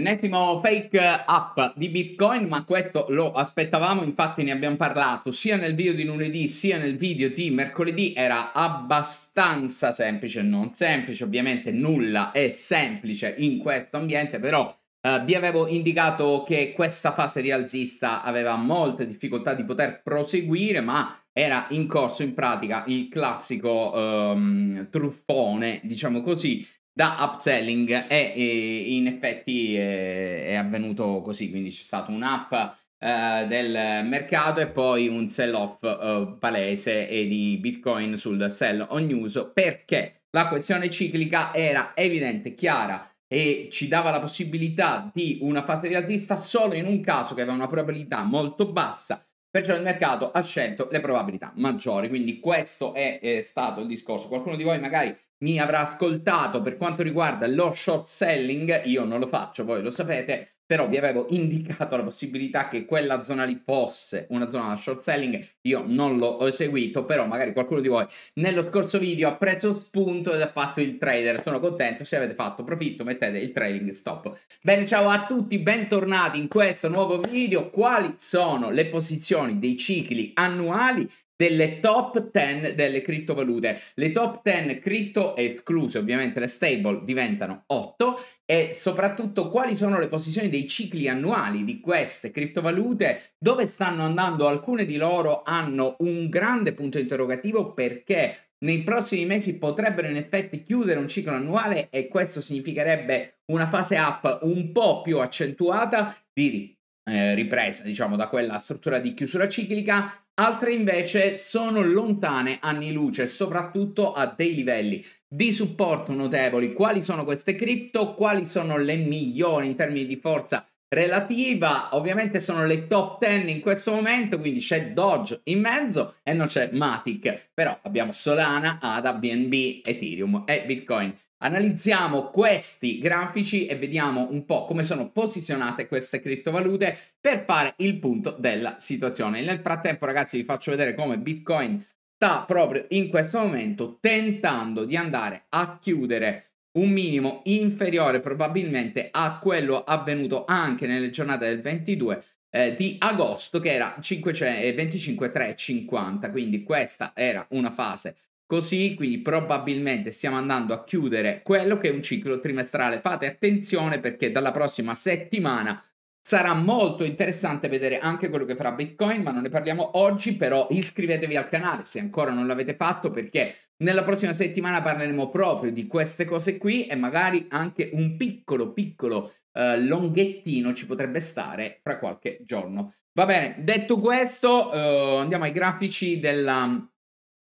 Ennesimo fake up di Bitcoin, ma questo lo aspettavamo, infatti ne abbiamo parlato sia nel video di lunedì sia nel video di mercoledì, era abbastanza semplice, non semplice, ovviamente nulla è semplice in questo ambiente, però eh, vi avevo indicato che questa fase rialzista aveva molte difficoltà di poter proseguire, ma era in corso in pratica il classico ehm, truffone, diciamo così, da upselling e, e in effetti è, è, avvenuto così, quindi c'è stata un'app eh, del mercato e poi un sell off eh, palese e di Bitcoin sul sell on news perché la questione ciclica era evidente, chiara e ci dava la possibilità di una fase rialzista solo in un caso che aveva una probabilità molto bassa Perciò il mercato ha scelto le probabilità maggiori, quindi questo è, è eh, stato il discorso. Qualcuno di voi magari mi avrà ascoltato per quanto riguarda lo short selling, io non lo faccio, voi lo sapete, però vi avevo indicato la possibilità che quella zona lì fosse una zona da short selling, io non l'ho eseguito, però magari qualcuno di voi nello scorso video ha preso spunto ed ha fatto il trader, sono contento, se avete fatto profitto mettete il trading stop. Bene, ciao a tutti, bentornati in questo nuovo video, quali sono le posizioni dei cicli annuali delle top 10 delle criptovalute. Le top 10 cripto, escluse ovviamente le stable, diventano 8 e soprattutto quali sono le posizioni dei cicli annuali di queste criptovalute, dove stanno andando, alcune di loro hanno un grande punto interrogativo perché nei prossimi mesi potrebbero in effetti chiudere un ciclo annuale e questo significherebbe una fase up un po' più accentuata di eh, ripresa, diciamo, da quella struttura di chiusura ciclica, altre invece sono lontane anni luce, soprattutto a dei livelli di supporto notevoli. Quali sono queste cripto? Quali sono le migliori in termini di forza relativa? Ovviamente sono le top 10 in questo momento, quindi c'è Doge in mezzo e non c'è Matic, però abbiamo Solana, ADA, BNB, Ethereum e Bitcoin. Analizziamo questi grafici e vediamo un po' come sono posizionate queste criptovalute per fare il punto della situazione. Nel frattempo, ragazzi, vi faccio vedere come Bitcoin sta proprio in questo momento tentando di andare a chiudere un minimo inferiore probabilmente a quello avvenuto anche nelle giornate del 22 eh, di agosto che era 25.350 eh, quindi questa era una fase Così, quindi probabilmente stiamo andando a chiudere quello che è un ciclo trimestrale. Fate attenzione perché dalla prossima settimana sarà molto interessante vedere anche quello che farà Bitcoin, ma non ne parliamo oggi, però iscrivetevi al canale se ancora non l'avete fatto perché nella prossima settimana parleremo proprio di queste cose qui e magari anche un piccolo piccolo eh, longhettino ci potrebbe stare fra qualche giorno. Va bene, detto questo, eh, andiamo ai grafici della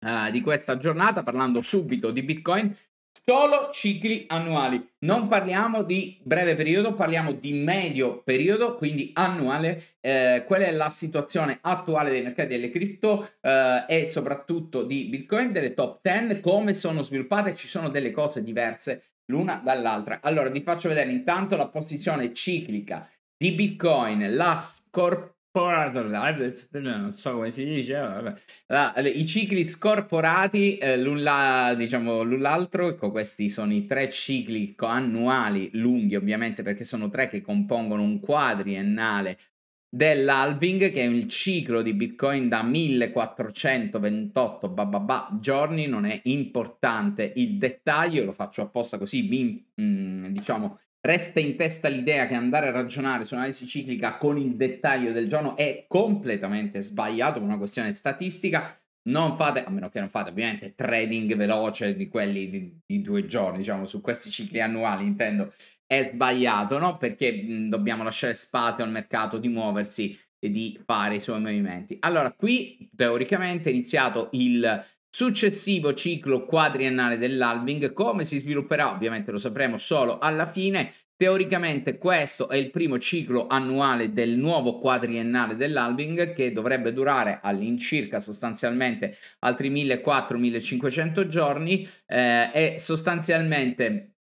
uh, di questa giornata parlando subito di Bitcoin. Solo cicli annuali, non parliamo di breve periodo, parliamo di medio periodo, quindi annuale. Eh, qual è la situazione attuale dei mercati delle cripto eh, e soprattutto di Bitcoin, delle top 10, come sono sviluppate? Ci sono delle cose diverse l'una dall'altra. Allora, vi faccio vedere intanto la posizione ciclica di Bitcoin, la scorpione non so come si dice, allora, ah, i cicli scorporati eh, l'un, la, diciamo, l'un l'altro, ecco questi sono i tre cicli annuali lunghi ovviamente perché sono tre che compongono un quadriennale dell'halving che è il ciclo di bitcoin da 1428 bababà, giorni non è importante il dettaglio lo faccio apposta così vi, mm, diciamo Resta in testa l'idea che andare a ragionare su un'analisi ciclica con il dettaglio del giorno è completamente sbagliato per una questione statistica. Non fate, a meno che non fate ovviamente trading veloce di quelli di, di due giorni, diciamo, su questi cicli annuali intendo, è sbagliato, no? Perché mh, dobbiamo lasciare spazio al mercato di muoversi e di fare i suoi movimenti. Allora, qui teoricamente è iniziato il Successivo ciclo quadriennale dell'alving, come si svilupperà ovviamente lo sapremo solo alla fine, Teoricamente questo è il primo ciclo annuale del nuovo quadriennale dell'alving che dovrebbe durare all'incirca sostanzialmente altri 1400-1500 giorni eh, e sostanzialmente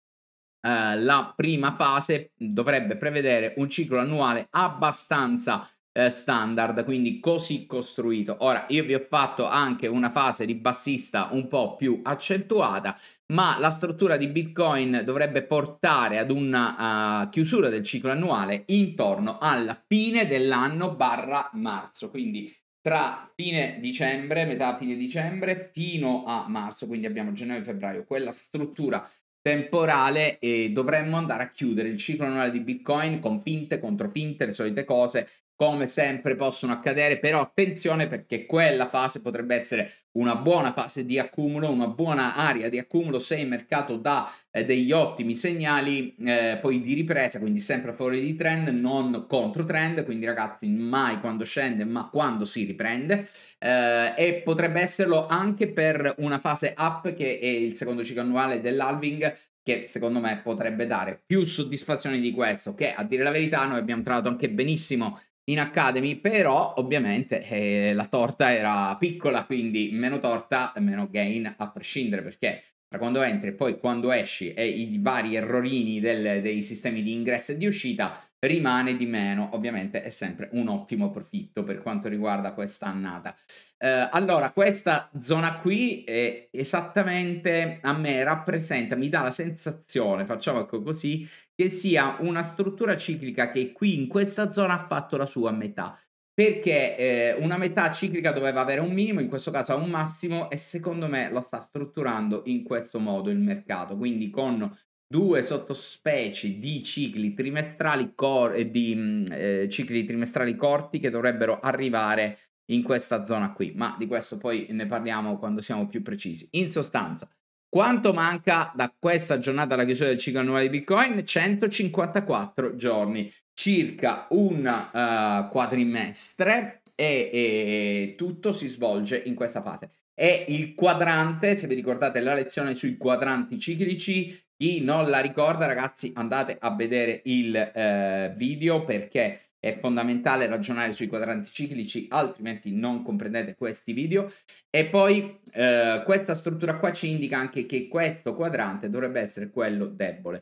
eh, la prima fase dovrebbe prevedere un ciclo annuale abbastanza eh, standard, quindi così costruito. Ora, io vi ho fatto anche una fase di bassista un po' più accentuata, ma la struttura di Bitcoin dovrebbe portare ad una uh, chiusura del ciclo annuale intorno alla fine dell'anno barra marzo, quindi tra fine dicembre, metà fine dicembre fino a marzo, quindi abbiamo gennaio e febbraio, quella struttura temporale e dovremmo andare a chiudere il ciclo annuale di Bitcoin con finte, contro finte, le solite cose come sempre possono accadere, però attenzione perché quella fase potrebbe essere una buona fase di accumulo, una buona area di accumulo se il mercato dà eh, degli ottimi segnali eh, poi di ripresa, quindi sempre a favore di trend, non contro trend, quindi ragazzi mai quando scende ma quando si riprende eh, e potrebbe esserlo anche per una fase up che è il secondo ciclo annuale dell'alving che secondo me potrebbe dare più soddisfazione di questo, che a dire la verità noi abbiamo trovato anche benissimo in Academy, però ovviamente eh, la torta era piccola, quindi meno torta, meno gain a prescindere, perché tra quando entri e poi quando esci e i vari errorini del, dei sistemi di ingresso e di uscita rimane di meno, ovviamente è sempre un ottimo profitto per quanto riguarda questa annata. Eh, allora, questa zona qui è esattamente a me rappresenta, mi dà la sensazione, facciamo ecco così, che sia una struttura ciclica che qui in questa zona ha fatto la sua metà perché eh, una metà ciclica doveva avere un minimo, in questo caso ha un massimo e secondo me lo sta strutturando in questo modo il mercato, quindi con due sottospecie di cicli trimestrali, cor- eh, di, mm, eh, cicli trimestrali corti che dovrebbero arrivare in questa zona qui, ma di questo poi ne parliamo quando siamo più precisi. In sostanza, quanto manca da questa giornata alla chiusura del ciclo annuale di Bitcoin? 154 giorni, circa un uh, quadrimestre e, e tutto si svolge in questa fase. È il quadrante, se vi ricordate la lezione sui quadranti ciclici, chi non la ricorda, ragazzi, andate a vedere il eh, video perché è fondamentale ragionare sui quadranti ciclici, altrimenti non comprendete questi video. E poi eh, questa struttura qua ci indica anche che questo quadrante dovrebbe essere quello debole.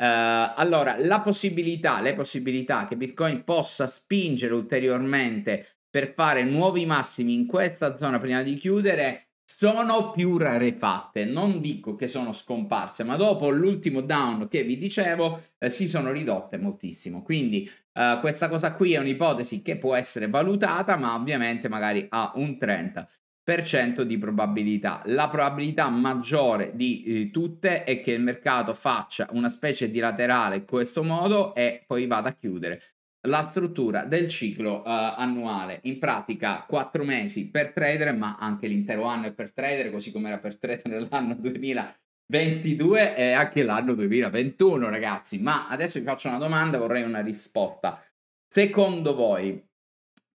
Eh, allora, la possibilità, le possibilità che Bitcoin possa spingere ulteriormente per fare nuovi massimi in questa zona prima di chiudere sono più rarefatte, non dico che sono scomparse, ma dopo l'ultimo down che vi dicevo eh, si sono ridotte moltissimo. Quindi eh, questa cosa qui è un'ipotesi che può essere valutata, ma ovviamente magari ha un 30% di probabilità. La probabilità maggiore di, di eh, tutte è che il mercato faccia una specie di laterale in questo modo e poi vada a chiudere la struttura del ciclo uh, annuale. In pratica quattro mesi per trader, ma anche l'intero anno è per trader, così come era per trader nell'anno 2022 e anche l'anno 2021, ragazzi. Ma adesso vi faccio una domanda, vorrei una risposta. Secondo voi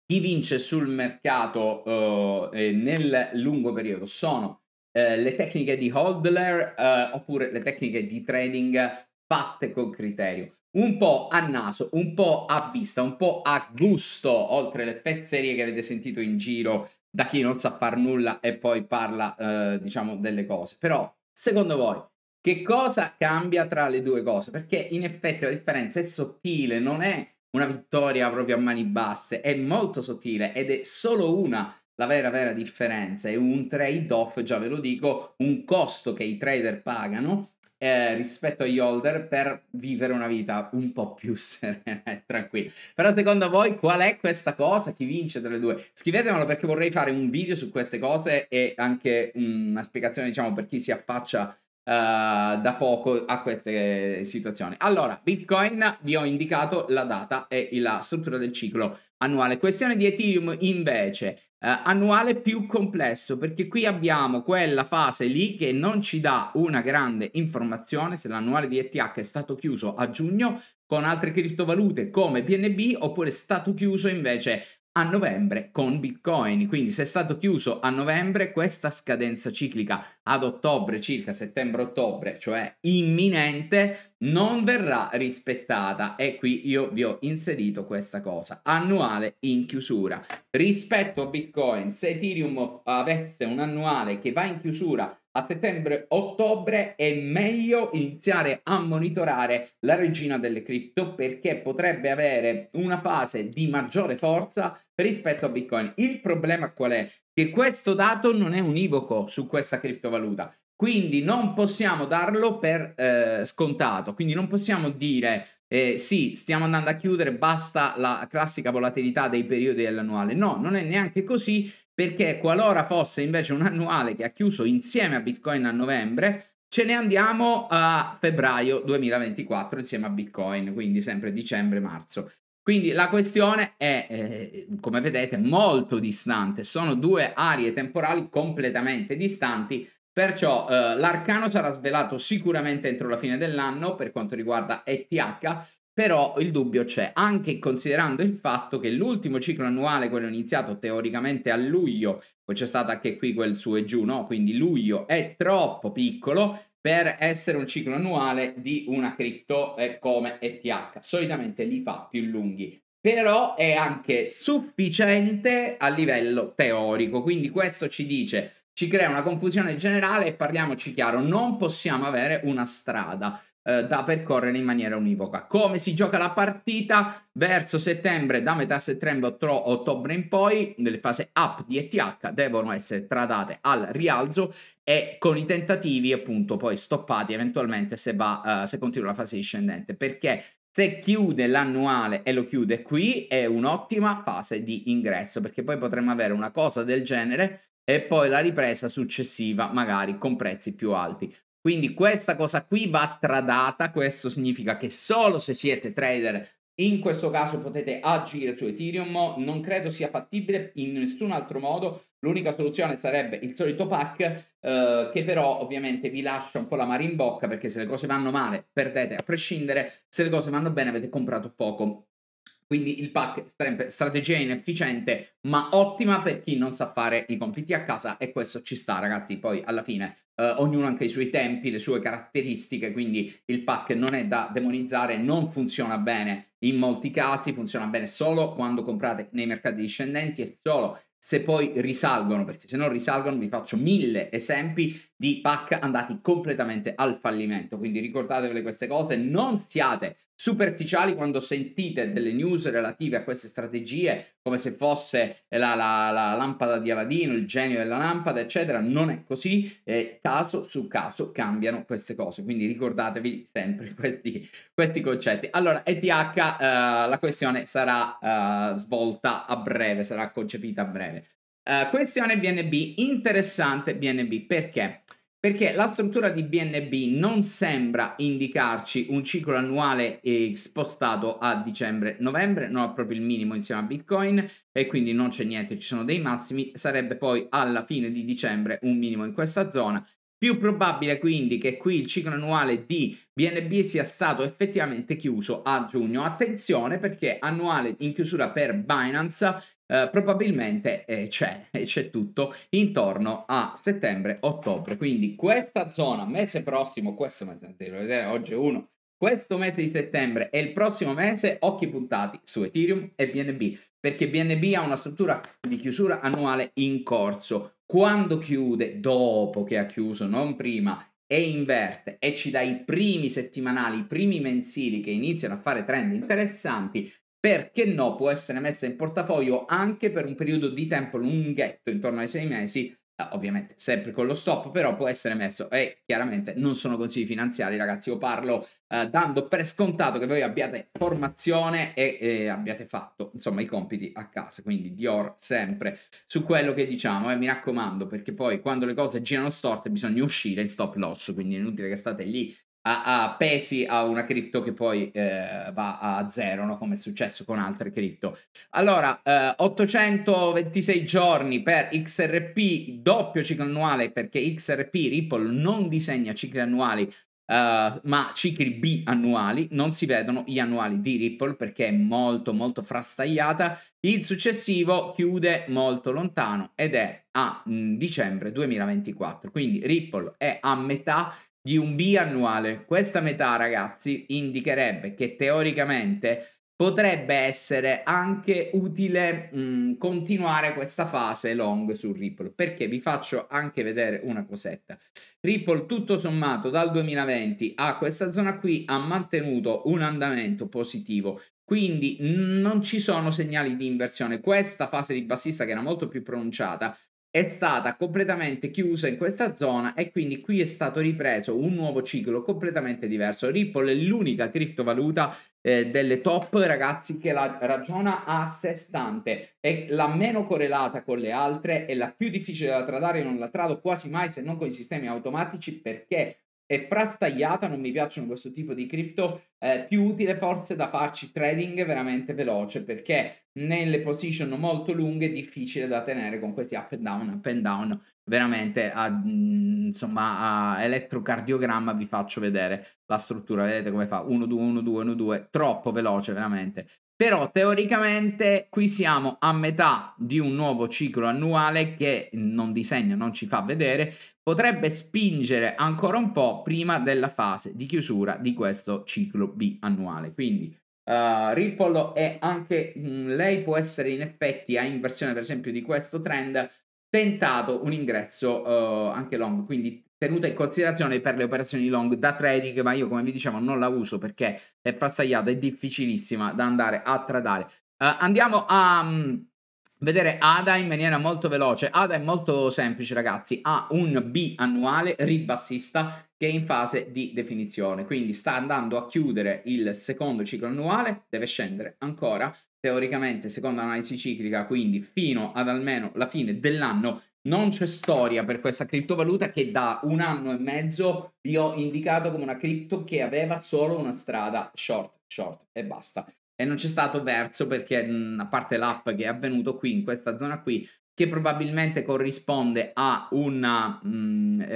chi vince sul mercato uh, nel lungo periodo sono uh, le tecniche di hodler oppure le tecniche di trading fatte con criterio? un po' a naso, un po' a vista, un po' a gusto, oltre le fesserie che avete sentito in giro da chi non sa far nulla e poi parla, eh, diciamo, delle cose. Però, secondo voi, che cosa cambia tra le due cose? Perché in effetti la differenza è sottile, non è una vittoria proprio a mani basse, è molto sottile ed è solo una la vera vera differenza, è un trade-off, già ve lo dico, un costo che i trader pagano eh, rispetto agli holder per vivere una vita un po' più serena e tranquilla. Però secondo voi qual è questa cosa? Chi vince tra le due? Scrivetemelo perché vorrei fare un video su queste cose e anche una spiegazione, diciamo, per chi si affaccia Uh, da poco a queste situazioni. Allora, Bitcoin vi ho indicato la data e la struttura del ciclo annuale. Questione di Ethereum invece, uh, annuale più complesso perché qui abbiamo quella fase lì che non ci dà una grande informazione se l'annuale di ETH è stato chiuso a giugno con altre criptovalute come BNB oppure è stato chiuso invece a novembre con Bitcoin. Quindi se è stato chiuso a novembre questa scadenza ciclica ad ottobre, circa settembre-ottobre, cioè imminente, non verrà rispettata e qui io vi ho inserito questa cosa, annuale in chiusura. Rispetto a Bitcoin, se Ethereum avesse un annuale che va in chiusura a settembre-ottobre è meglio iniziare a monitorare la regina delle cripto perché potrebbe avere una fase di maggiore forza rispetto a Bitcoin. Il problema qual è? che questo dato non è univoco su questa criptovaluta. Quindi non possiamo darlo per eh, scontato, quindi non possiamo dire eh, sì, stiamo andando a chiudere, basta la classica volatilità dei periodi dell'annuale. No, non è neanche così perché qualora fosse invece un annuale che ha chiuso insieme a Bitcoin a novembre, ce ne andiamo a febbraio 2024 insieme a Bitcoin, quindi sempre dicembre-marzo. Quindi la questione è, eh, come vedete, molto distante, sono due aree temporali completamente distanti, perciò eh, l'arcano sarà svelato sicuramente entro la fine dell'anno per quanto riguarda ETH, però il dubbio c'è, anche considerando il fatto che l'ultimo ciclo annuale, quello iniziato teoricamente a luglio, poi c'è stato anche qui quel su e giù, no? Quindi luglio è troppo piccolo, per essere un ciclo annuale di una cripto eh, come ETH. Solitamente li fa più lunghi, però è anche sufficiente a livello teorico. Quindi questo ci dice, ci crea una confusione generale e parliamoci chiaro, non possiamo avere una strada eh, da percorrere in maniera univoca. Come si gioca la partita? Verso settembre, da metà settembre, otto- ottobre in poi, nelle fasi up di ETH devono essere tradate al rialzo e con i tentativi appunto poi stoppati eventualmente se, va, eh, se continua la fase discendente perché se chiude l'annuale e lo chiude qui è un'ottima fase di ingresso perché poi potremmo avere una cosa del genere e poi la ripresa successiva magari con prezzi più alti. Quindi questa cosa qui va tradata, questo significa che solo se siete trader in questo caso potete agire su Ethereum, non credo sia fattibile in nessun altro modo, l'unica soluzione sarebbe il solito pack eh, che però ovviamente vi lascia un po' la mare in bocca perché se le cose vanno male perdete a prescindere, se le cose vanno bene avete comprato poco quindi il pack sempre strategia inefficiente, ma ottima per chi non sa fare i compiti a casa e questo ci sta, ragazzi. Poi alla fine eh, ognuno anche i suoi tempi, le sue caratteristiche, quindi il pack non è da demonizzare, non funziona bene in molti casi, funziona bene solo quando comprate nei mercati discendenti e solo se poi risalgono, perché se non risalgono vi faccio mille esempi di pack andati completamente al fallimento. Quindi ricordatevele queste cose, non siate superficiali quando sentite delle news relative a queste strategie, come se fosse la, la, la lampada di Aladino, il genio della lampada, eccetera. Non è così, eh, caso su caso cambiano queste cose, quindi ricordatevi sempre questi, questi concetti. Allora, ETH, eh, la questione sarà eh, svolta a breve, sarà concepita a breve. Eh, questione BNB, interessante BNB, perché? perché la struttura di BNB non sembra indicarci un ciclo annuale spostato a dicembre-novembre, non ha proprio il minimo insieme a Bitcoin e quindi non c'è niente, ci sono dei massimi, sarebbe poi alla fine di dicembre un minimo in questa zona più probabile quindi che qui il ciclo annuale di BNB sia stato effettivamente chiuso a giugno. Attenzione perché annuale in chiusura per Binance eh, probabilmente eh, c'è e c'è tutto intorno a settembre-ottobre. Quindi questa zona, mese prossimo, questo mese, devo vedere, oggi è 1, questo mese di settembre e il prossimo mese occhi puntati su Ethereum e BNB perché BNB ha una struttura di chiusura annuale in corso quando chiude, dopo che ha chiuso, non prima, e inverte e ci dà i primi settimanali, i primi mensili che iniziano a fare trend interessanti, perché no, può essere messa in portafoglio anche per un periodo di tempo lunghetto, intorno ai sei mesi, Ah, ovviamente sempre con lo stop, però può essere messo e chiaramente non sono consigli finanziari ragazzi, io parlo eh, dando per scontato che voi abbiate formazione e, e, abbiate fatto insomma i compiti a casa, quindi Dior sempre su quello che diciamo eh, mi raccomando perché poi quando le cose girano storte bisogna uscire in stop loss, quindi è inutile che state lì a, a pesi a una cripto che poi eh, va a zero, no? come è successo con altre cripto. Allora, eh, 826 giorni per XRP, doppio ciclo annuale perché XRP Ripple non disegna cicli annuali. Eh, ma cicli biannuali non si vedono gli annuali di Ripple perché è molto molto frastagliata il successivo chiude molto lontano ed è a mh, mm, dicembre 2024 quindi Ripple è a metà di un B annuale. Questa metà, ragazzi, indicherebbe che teoricamente potrebbe essere anche utile mh, mm, continuare questa fase long su Ripple perché vi faccio anche vedere una cosetta Ripple tutto sommato dal 2020 a questa zona qui ha mantenuto un andamento positivo quindi non ci sono segnali di inversione questa fase di bassista che era molto più pronunciata è stata completamente chiusa in questa zona e quindi qui è stato ripreso un nuovo ciclo completamente diverso. Ripple è l'unica criptovaluta eh, delle top ragazzi che la ragiona a sé stante, è la meno correlata con le altre, è la più difficile da tradare, non la trado quasi mai se non con i sistemi automatici perché e frastagliata, non mi piacciono questo tipo di cripto, eh, più utile forse da farci trading veramente veloce perché nelle position molto lunghe è difficile da tenere con questi up and down, up and down, veramente a, mm, insomma a elettrocardiogramma vi faccio vedere la struttura, vedete come fa 1-2, 1-2, 1-2, troppo veloce veramente però teoricamente qui siamo a metà di un nuovo ciclo annuale che non disegna, non ci fa vedere, potrebbe spingere ancora un po' prima della fase di chiusura di questo ciclo biannuale. Quindi uh, eh, Ripple e anche mh, mm, lei può essere in effetti a inversione per esempio di questo trend tentato un ingresso uh, anche long, quindi tenuta in considerazione per le operazioni long da trading, ma io come vi dicevo non la uso perché è frastagliata, è difficilissima da andare a tradare. Uh, andiamo a um, vedere ADA in maniera molto veloce. ADA è molto semplice ragazzi, ha un B annuale ribassista che è in fase di definizione, quindi sta andando a chiudere il secondo ciclo annuale, deve scendere ancora, teoricamente secondo analisi ciclica, quindi fino ad almeno la fine dell'anno non c'è storia per questa criptovaluta che da un anno e mezzo vi ho indicato come una cripto che aveva solo una strada short, short e basta. E non c'è stato verso perché, a parte l'app che è avvenuto qui in questa zona qui, che probabilmente corrisponde a una mh, mm, eh,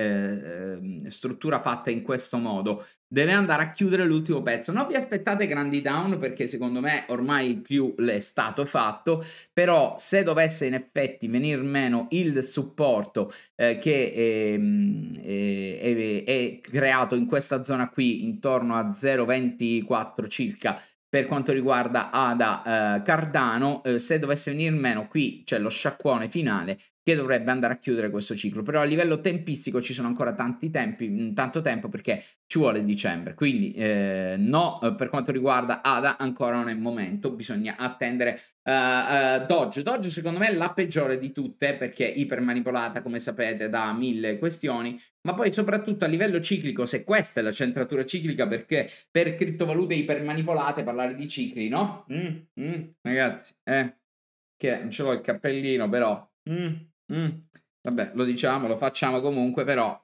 ehm, struttura fatta in questo modo, deve andare a chiudere l'ultimo pezzo. Non vi aspettate grandi down perché secondo me ormai più l'è stato fatto, però se dovesse in effetti venir meno il supporto eh, che è, ehm, è, eh, è, è creato in questa zona qui intorno a 0,24 circa, per quanto riguarda Ada eh, Cardano, eh, se dovesse venire meno qui c'è lo sciacquone finale che dovrebbe andare a chiudere questo ciclo. Però a livello tempistico ci sono ancora tanti tempi, mm, tanto tempo perché ci vuole dicembre. Quindi eh, no, eh, per quanto riguarda ADA ancora non è il momento, bisogna attendere uh, uh, Doge. Doge secondo me è la peggiore di tutte perché è ipermanipolata come sapete da mille questioni, ma poi soprattutto a livello ciclico, se questa è la centratura ciclica perché per criptovalute ipermanipolate parlare di cicli, no? Mm, mm, ragazzi, eh, che non ce l'ho il cappellino però. Mm. Mm, vabbè, lo diciamo, lo facciamo comunque, però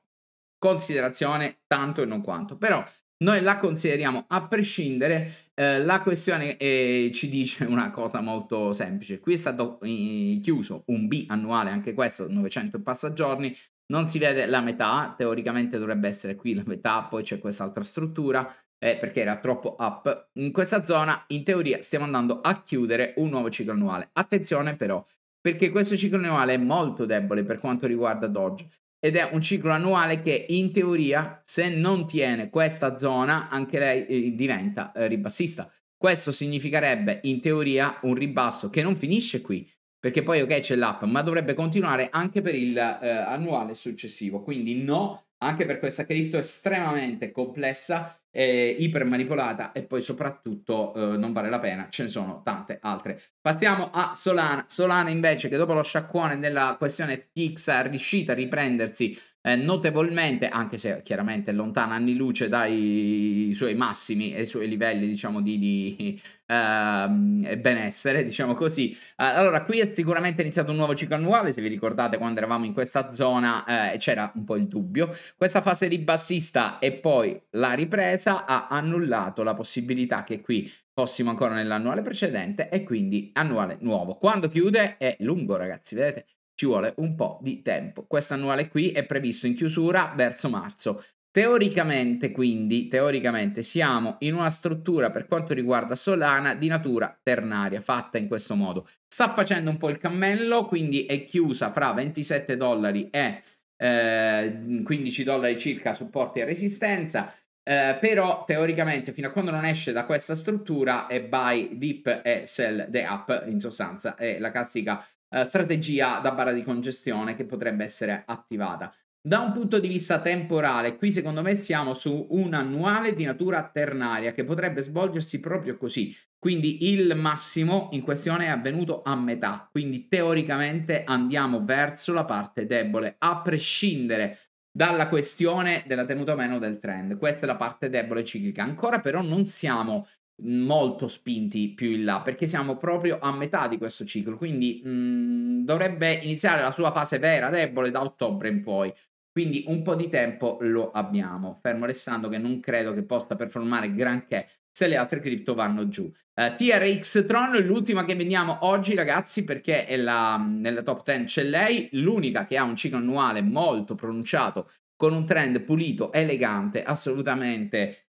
considerazione tanto e non quanto. Però noi la consideriamo a prescindere, eh, la questione eh, ci dice una cosa molto semplice. Qui è stato eh, chiuso un B annuale, anche questo, 900 passaggiorni, non si vede la metà, teoricamente dovrebbe essere qui la metà, poi c'è quest'altra struttura, eh, perché era troppo up. In questa zona, in teoria, stiamo andando a chiudere un nuovo ciclo annuale. Attenzione però, perché questo ciclo annuale è molto debole per quanto riguarda Dodge ed è un ciclo annuale che in teoria se non tiene questa zona anche lei eh, diventa eh, ribassista. Questo significherebbe in teoria un ribasso che non finisce qui, perché poi ok c'è l'app, ma dovrebbe continuare anche per il eh, annuale successivo. Quindi no, anche per questa cripto estremamente complessa eh, ipermanipolata e poi soprattutto eh, non vale la pena, ce ne sono tante altre. Passiamo a Solana. Solana invece che dopo lo sciacquone della questione FTX è riuscita a riprendersi eh, notevolmente, anche se chiaramente lontana anni luce dai suoi massimi e i suoi livelli, diciamo, di, di ehm, benessere, diciamo così. Eh, allora, qui è sicuramente iniziato un nuovo ciclo annuale, se vi ricordate quando eravamo in questa zona eh, c'era un po' il dubbio. Questa fase di bassista e poi la ripresa ha annullato la possibilità che qui fossimo ancora nell'annuale precedente e quindi annuale nuovo. Quando chiude è lungo, ragazzi, vedete? ci vuole un po' di tempo. Questo annuale qui è previsto in chiusura verso marzo. Teoricamente, quindi, teoricamente siamo in una struttura per quanto riguarda Solana di natura ternaria, fatta in questo modo. Sta facendo un po' il cammello, quindi è chiusa fra 27 dollari e eh, 15 dollari circa supporti e resistenza. Eh, però teoricamente fino a quando non esce da questa struttura è buy dip e sell the up in sostanza è la classica eh, strategia da barra di congestione che potrebbe essere attivata. Da un punto di vista temporale, qui secondo me siamo su un annuale di natura ternaria che potrebbe svolgersi proprio così. Quindi il massimo in questione è avvenuto a metà, quindi teoricamente andiamo verso la parte debole, a prescindere dalla questione della tenuta o meno del trend. Questa è la parte debole ciclica. Ancora però non siamo molto spinti più in là perché siamo proprio a metà di questo ciclo quindi mh, mm, dovrebbe iniziare la sua fase vera debole da ottobre in poi quindi un po' di tempo lo abbiamo fermo restando che non credo che possa performare granché se le altre cripto vanno giù uh, eh, TRX Tron l'ultima che vendiamo oggi ragazzi perché è la, mm, nella top 10 c'è lei l'unica che ha un ciclo annuale molto pronunciato con un trend pulito, elegante, assolutamente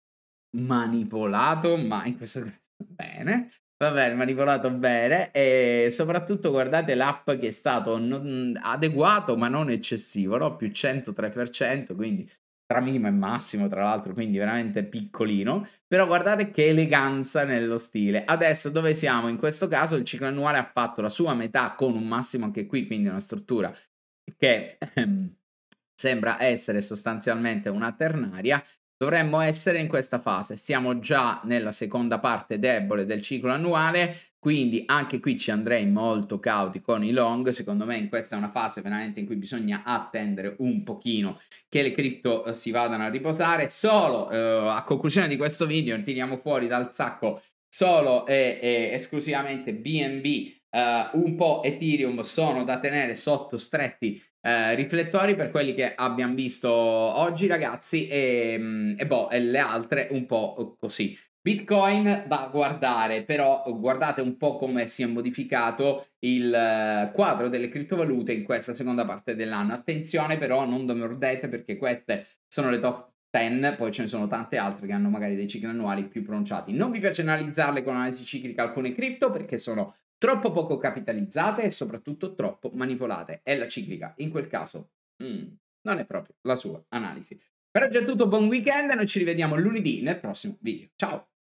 manipolato, ma in questo caso bene. Va bene, manipolato bene e soprattutto guardate l'app che è stato adeguato ma non eccessivo, no? più 103%, quindi tra minimo e massimo tra l'altro, quindi veramente piccolino, però guardate che eleganza nello stile. Adesso dove siamo? In questo caso il ciclo annuale ha fatto la sua metà con un massimo anche qui, quindi una struttura che ehm, sembra essere sostanzialmente una ternaria dovremmo essere in questa fase. Stiamo già nella seconda parte debole del ciclo annuale, quindi anche qui ci andrei molto cauti con i long. Secondo me in questa è una fase veramente in cui bisogna attendere un pochino che le cripto eh, si vadano a riposare. Solo eh, a conclusione di questo video tiriamo fuori dal sacco solo e, e esclusivamente BNB Uh, un po' Ethereum sono da tenere sotto stretti uh, riflettori per quelli che abbiamo visto oggi ragazzi e, mm, e, boh, e le altre un po' così. Bitcoin da guardare, però guardate un po' come si è modificato il eh, quadro delle criptovalute in questa seconda parte dell'anno. Attenzione però, non domordete perché queste sono le top 10, poi ce ne sono tante altre che hanno magari dei cicli annuali più pronunciati. Non vi piace analizzarle con analisi ciclica alcune cripto perché sono troppo poco capitalizzate e soprattutto troppo manipolate. È la ciclica, in quel caso mm, non è proprio la sua analisi. Per oggi è tutto, buon weekend e noi ci rivediamo lunedì nel prossimo video. Ciao!